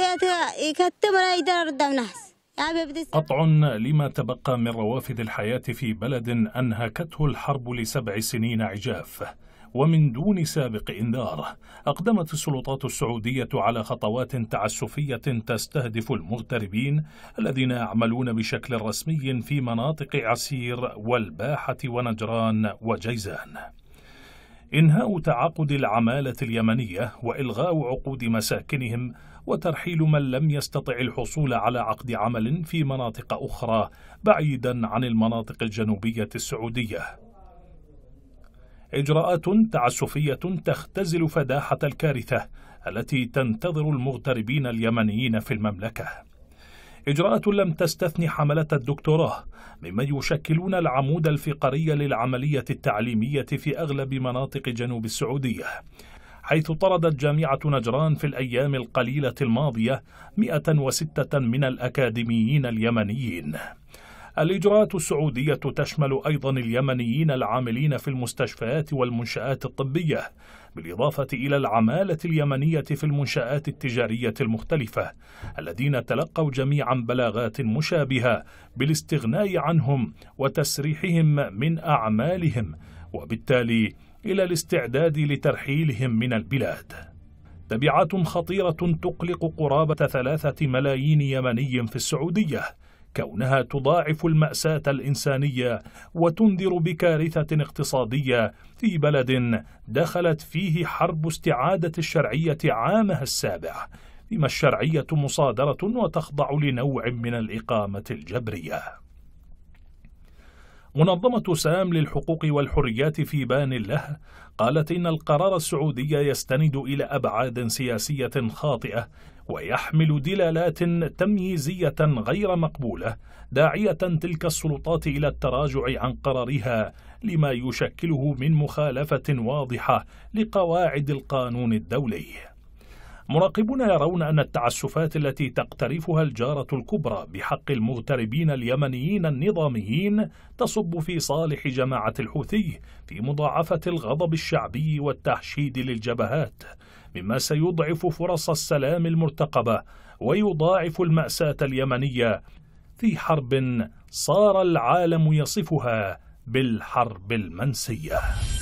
إيه قطع لما تبقى من روافد الحياة في بلد أنهكته الحرب لسبع سنين عجاف ومن دون سابق إنذار أقدمت السلطات السعودية على خطوات تعسفية تستهدف المغتربين الذين يعملون بشكل رسمي في مناطق عسير والباحة ونجران وجيزان إنهاء تعاقد العمالة اليمنية وإلغاء عقود مساكنهم وترحيل من لم يستطع الحصول على عقد عمل في مناطق أخرى بعيدا عن المناطق الجنوبية السعودية. إجراءات تعسفية تختزل فداحة الكارثة التي تنتظر المغتربين اليمنيين في المملكة. إجراءات لم تستثني حملة الدكتوراه ممن يشكلون العمود الفقري للعملية التعليمية في أغلب مناطق جنوب السعودية حيث طردت جامعة نجران في الأيام القليلة الماضية 106 من الأكاديميين اليمنيين الإجراءات السعودية تشمل أيضا اليمنيين العاملين في المستشفيات والمنشآت الطبية بالإضافة إلى العمالة اليمنية في المنشآت التجارية المختلفة الذين تلقوا جميعا بلاغات مشابهة بالاستغناء عنهم وتسريحهم من أعمالهم وبالتالي إلى الاستعداد لترحيلهم من البلاد تبعات خطيرة تقلق قرابة ثلاثة ملايين يمني في السعودية كونها تضاعف المأساة الإنسانية وتنذر بكارثة اقتصادية في بلد دخلت فيه حرب استعادة الشرعية عامها السابع بما الشرعية مصادرة وتخضع لنوع من الإقامة الجبرية منظمة سام للحقوق والحريات في بان له قالت إن القرار السعودي يستند إلى أبعاد سياسية خاطئة ويحمل دلالات تمييزية غير مقبولة داعية تلك السلطات إلى التراجع عن قرارها لما يشكله من مخالفة واضحة لقواعد القانون الدولي مراقبون يرون أن التعسفات التي تقترفها الجارة الكبرى بحق المغتربين اليمنيين النظاميين تصب في صالح جماعة الحوثي في مضاعفة الغضب الشعبي والتحشيد للجبهات مما سيضعف فرص السلام المرتقبة ويضاعف المأساة اليمنية في حرب صار العالم يصفها بالحرب المنسيه